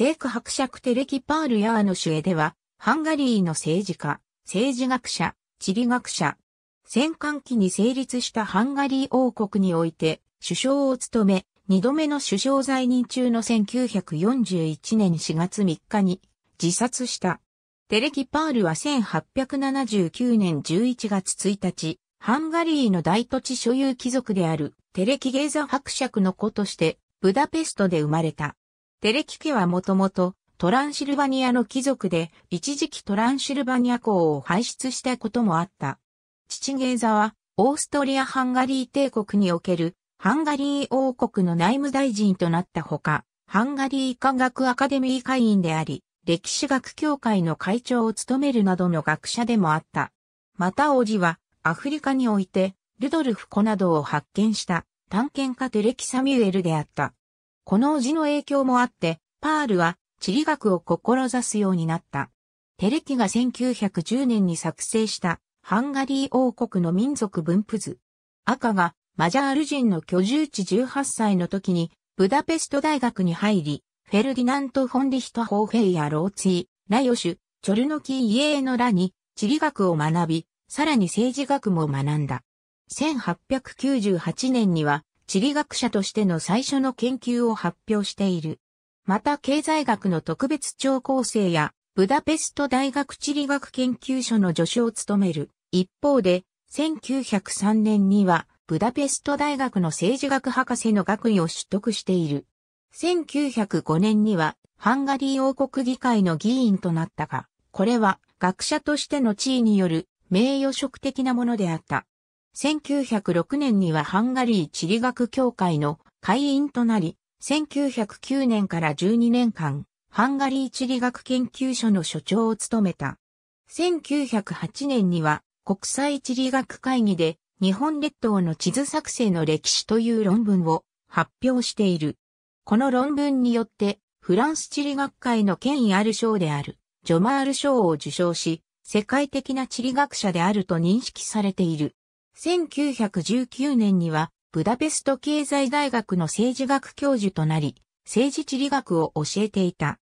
聖区伯爵テレキパールヤーの主エでは、ハンガリーの政治家、政治学者、地理学者、戦艦期に成立したハンガリー王国において、首相を務め、二度目の首相在任中の1941年4月3日に自殺した。テレキパールは1879年11月1日、ハンガリーの大土地所有貴族であるテレキゲーザ伯爵の子として、ブダペストで生まれた。デレキ家はもともとトランシルバニアの貴族で一時期トランシルバニア公を輩出したこともあった。父ゲーザはオーストリア・ハンガリー帝国におけるハンガリー王国の内務大臣となったほか、ハンガリー科学アカデミー会員であり、歴史学協会の会長を務めるなどの学者でもあった。また王子はアフリカにおいてルドルフ・コなどを発見した探検家テレキ・サミュエルであった。この字の影響もあって、パールは地理学を志すようになった。テレキが1910年に作成したハンガリー王国の民族分布図。赤がマジャール人の居住地18歳の時にブダペスト大学に入り、フェルディナント・フォンリヒト・ホーヘイやローツィー、ラヨシュ、チョルノキー・イエーのらに地理学を学び、さらに政治学も学んだ。1898年には地理学者としての最初の研究を発表している。また経済学の特別調校生や、ブダペスト大学地理学研究所の助手を務める。一方で、1903年には、ブダペスト大学の政治学博士の学位を取得している。1905年には、ハンガリー王国議会の議員となったが、これは学者としての地位による名誉職的なものであった。1906年にはハンガリー地理学協会の会員となり、1909年から12年間、ハンガリー地理学研究所の所長を務めた。1908年には国際地理学会議で日本列島の地図作成の歴史という論文を発表している。この論文によってフランス地理学会の権威ある賞であるジョマール賞を受賞し、世界的な地理学者であると認識されている。1919年には、ブダペスト経済大学の政治学教授となり、政治地理学を教えていた。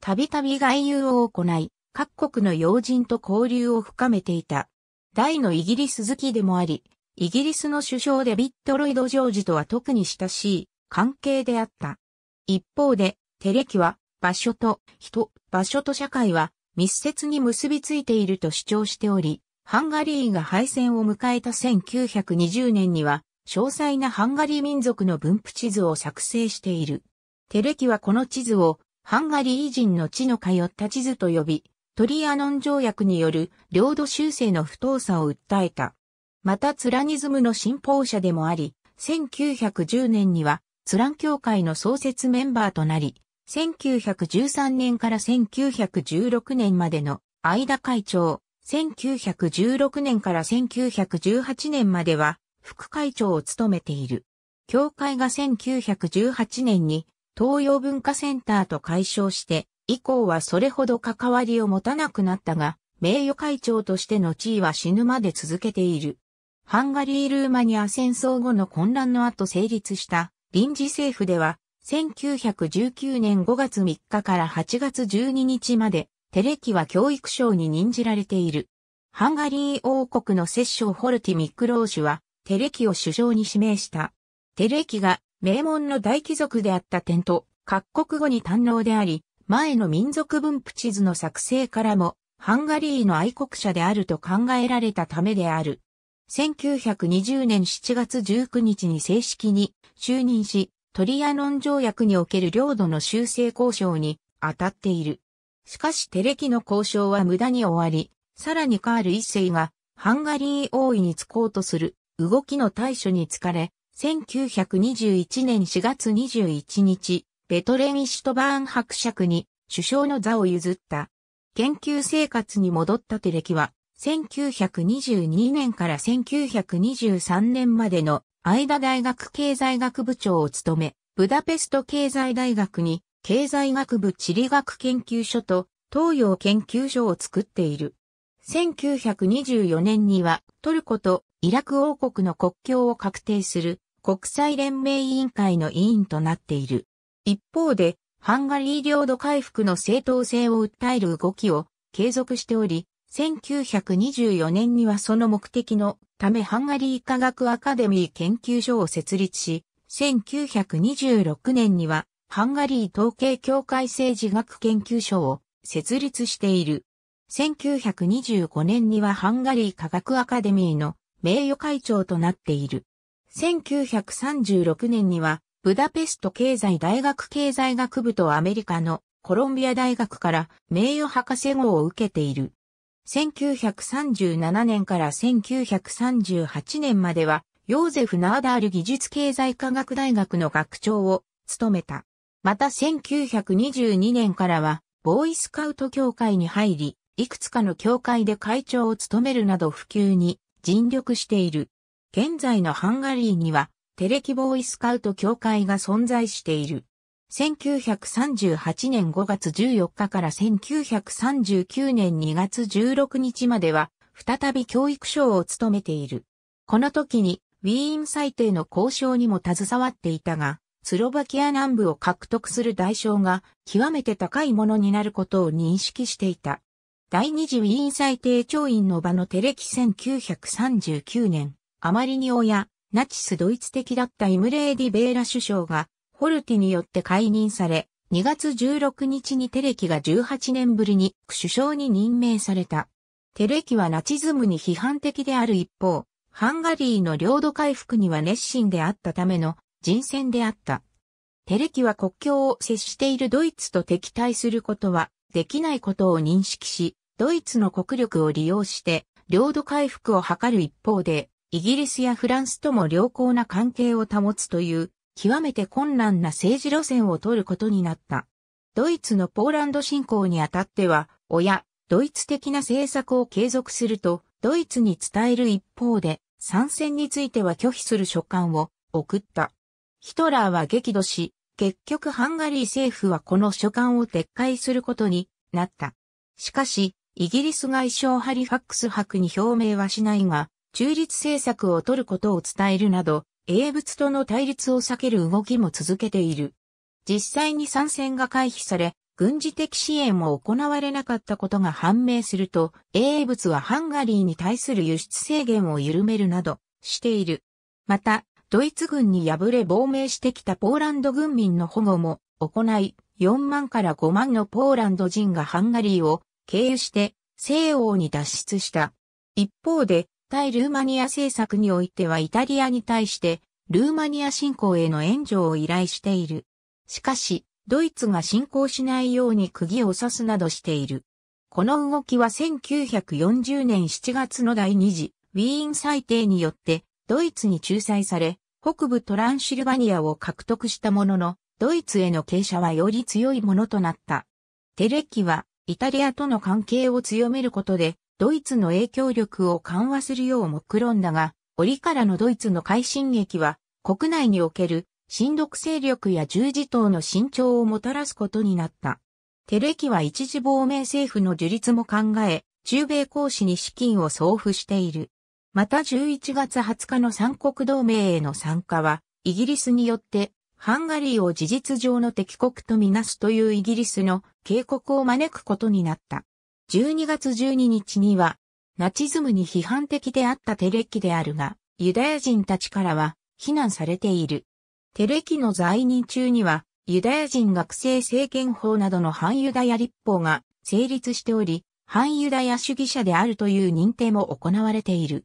たびたび外遊を行い、各国の要人と交流を深めていた。大のイギリス好きでもあり、イギリスの首相デビッド・ロイド・ジョージとは特に親しい関係であった。一方で、テレキは、場所と人、場所と社会は密接に結びついていると主張しており、ハンガリーが敗戦を迎えた1920年には、詳細なハンガリー民族の分布地図を作成している。テレキはこの地図を、ハンガリー人の地の通った地図と呼び、トリアノン条約による領土修正の不当さを訴えた。またツラニズムの信奉者でもあり、1910年にはツラン協会の創設メンバーとなり、1913年から1916年までの間会長、1916年から1918年までは副会長を務めている。協会が1918年に東洋文化センターと解消して以降はそれほど関わりを持たなくなったが、名誉会長としての地位は死ぬまで続けている。ハンガリー・ルーマニア戦争後の混乱の後成立した臨時政府では1919年5月3日から8月12日まで、テレキは教育省に任じられている。ハンガリー王国の摂政ホルティ・ミックローシュは、テレキを首相に指名した。テレキが名門の大貴族であった点と、各国語に堪能であり、前の民族分布地図の作成からも、ハンガリーの愛国者であると考えられたためである。1920年7月19日に正式に就任し、トリアノン条約における領土の修正交渉に当たっている。しかしテレキの交渉は無駄に終わり、さらにカール一世がハンガリー王位に就こうとする動きの対処に疲れ、1921年4月21日、ベトレミ・シュトバーン伯爵に首相の座を譲った。研究生活に戻ったテレキは、1922年から1923年までのイ田大学経済学部長を務め、ブダペスト経済大学に経済学部地理学研究所と東洋研究所を作っている。1924年にはトルコとイラク王国の国境を確定する国際連盟委員会の委員となっている。一方で、ハンガリー領土回復の正当性を訴える動きを継続しており、1924年にはその目的のためハンガリー科学アカデミー研究所を設立し、1926年にはハンガリー統計協会政治学研究所を設立している。1925年にはハンガリー科学アカデミーの名誉会長となっている。1936年にはブダペスト経済大学経済学部とアメリカのコロンビア大学から名誉博士号を受けている。1937年から1938年までは、ヨーゼフ・ナーダール技術経済科学大学の学長を務めた。また1922年からは、ボーイスカウト協会に入り、いくつかの協会で会長を務めるなど普及に尽力している。現在のハンガリーには、テレキボーイスカウト協会が存在している。1938年5月14日から1939年2月16日までは、再び教育省を務めている。この時に、ウィーン裁定の交渉にも携わっていたが、スロバキア南部を獲得する代償が極めて高いものになることを認識していた。第二次ウィーン裁定調印の場のテレキ1939年、あまりに親、ナチスドイツ的だったイムレーディ・ベーラ首相がホルティによって解任され、2月16日にテレキが18年ぶりに首相に任命された。テレキはナチズムに批判的である一方、ハンガリーの領土回復には熱心であったための人選であった。テレキは国境を接しているドイツと敵対することはできないことを認識し、ドイツの国力を利用して領土回復を図る一方で、イギリスやフランスとも良好な関係を保つという極めて困難な政治路線を取ることになった。ドイツのポーランド侵攻にあたっては、親、ドイツ的な政策を継続すると、ドイツに伝える一方で、参戦については拒否する書簡を送った。ヒトラーは激怒し、結局ハンガリー政府はこの書簡を撤回することになった。しかし、イギリス外相ハリファックス博に表明はしないが、中立政策を取ることを伝えるなど、英仏との対立を避ける動きも続けている。実際に参戦が回避され、軍事的支援も行われなかったことが判明すると、英仏はハンガリーに対する輸出制限を緩めるなどしている。また、ドイツ軍に敗れ亡命してきたポーランド軍民の保護も行い、4万から5万のポーランド人がハンガリーを経由して西欧に脱出した。一方で、対ルーマニア政策においてはイタリアに対してルーマニア侵攻への援助を依頼している。しかし、ドイツが侵攻しないように釘を刺すなどしている。この動きは1940年7月の第2次ウィーン裁定によってドイツに仲裁され、北部トランシルバニアを獲得したものの、ドイツへの傾斜はより強いものとなった。テレッキはイタリアとの関係を強めることでドイツの影響力を緩和するよう目論んだが、折からのドイツの快進撃は、国内における、新独勢力や十字党の伸長をもたらすことになった。テレキは一時亡命政府の樹立も考え、中米公使に資金を送付している。また11月20日の三国同盟への参加は、イギリスによって、ハンガリーを事実上の敵国とみなすというイギリスの警告を招くことになった。12月12日には、ナチズムに批判的であったテレキであるが、ユダヤ人たちからは、非難されている。テレキの在任中には、ユダヤ人学生政権法などの反ユダヤ立法が成立しており、反ユダヤ主義者であるという認定も行われている。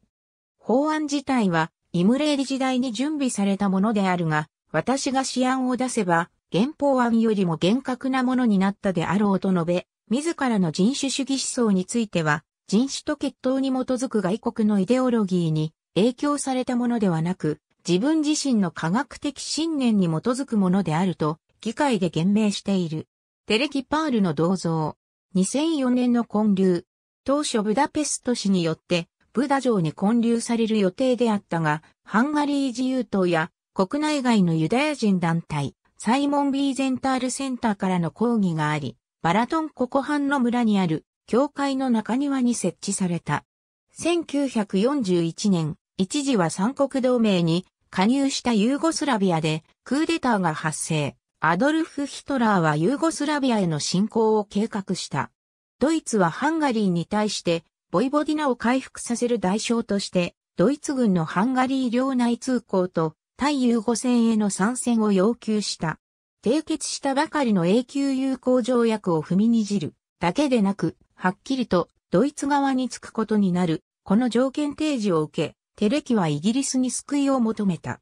法案自体は、イムレーリ時代に準備されたものであるが、私が試案を出せば、原法案よりも厳格なものになったであろうと述べ、自らの人種主義思想については、人種と血統に基づく外国のイデオロギーに影響されたものではなく、自分自身の科学的信念に基づくものであると、議会で言明している。テレキパールの銅像。2004年の建立。当初ブダペスト市によって、ブダ城に建立される予定であったが、ハンガリー自由党や国内外のユダヤ人団体、サイモン・ビーゼンタールセンターからの抗議があり、バラトンココハンの村にある教会の中庭に設置された。1941年、一時は三国同盟に加入したユーゴスラビアでクーデターが発生。アドルフ・ヒトラーはユーゴスラビアへの侵攻を計画した。ドイツはハンガリーに対してボイボディナを回復させる代償として、ドイツ軍のハンガリー領内通行と対ユーゴ戦への参戦を要求した。締結したばかりの永久友好条約を踏みにじるだけでなく、はっきりとドイツ側につくことになる、この条件提示を受け、テレキはイギリスに救いを求めた。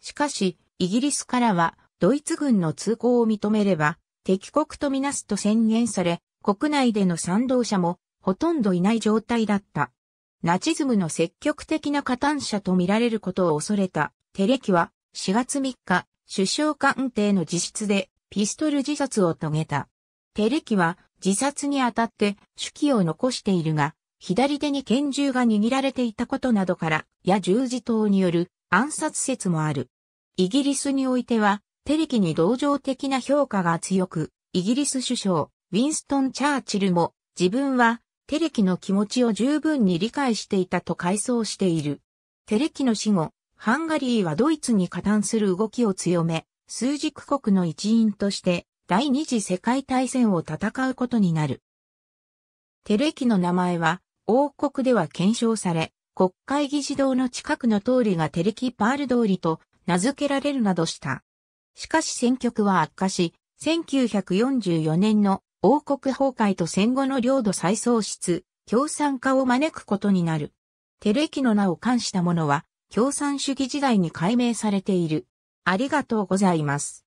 しかし、イギリスからは、ドイツ軍の通行を認めれば、敵国とみなすと宣言され、国内での賛同者もほとんどいない状態だった。ナチズムの積極的な加担者とみられることを恐れたテレキは4月3日首相官邸の自室でピストル自殺を遂げた。テレキは自殺にあたって手記を残しているが、左手に拳銃が握られていたことなどから、や十字刀による暗殺説もある。イギリスにおいては、テレキに同情的な評価が強く、イギリス首相、ウィンストン・チャーチルも、自分は、テレキの気持ちを十分に理解していたと回想している。テレキの死後、ハンガリーはドイツに加担する動きを強め、枢軸国の一員として第二次世界大戦を戦うことになる。テレキの名前は王国では検証され、国会議事堂の近くの通りがテレキパール通りと名付けられるなどした。しかし戦局は悪化し、1944年の王国崩壊と戦後の領土再創出、共産化を招くことになる。テレキの名を冠した者は、共産主義時代に解明されている。ありがとうございます。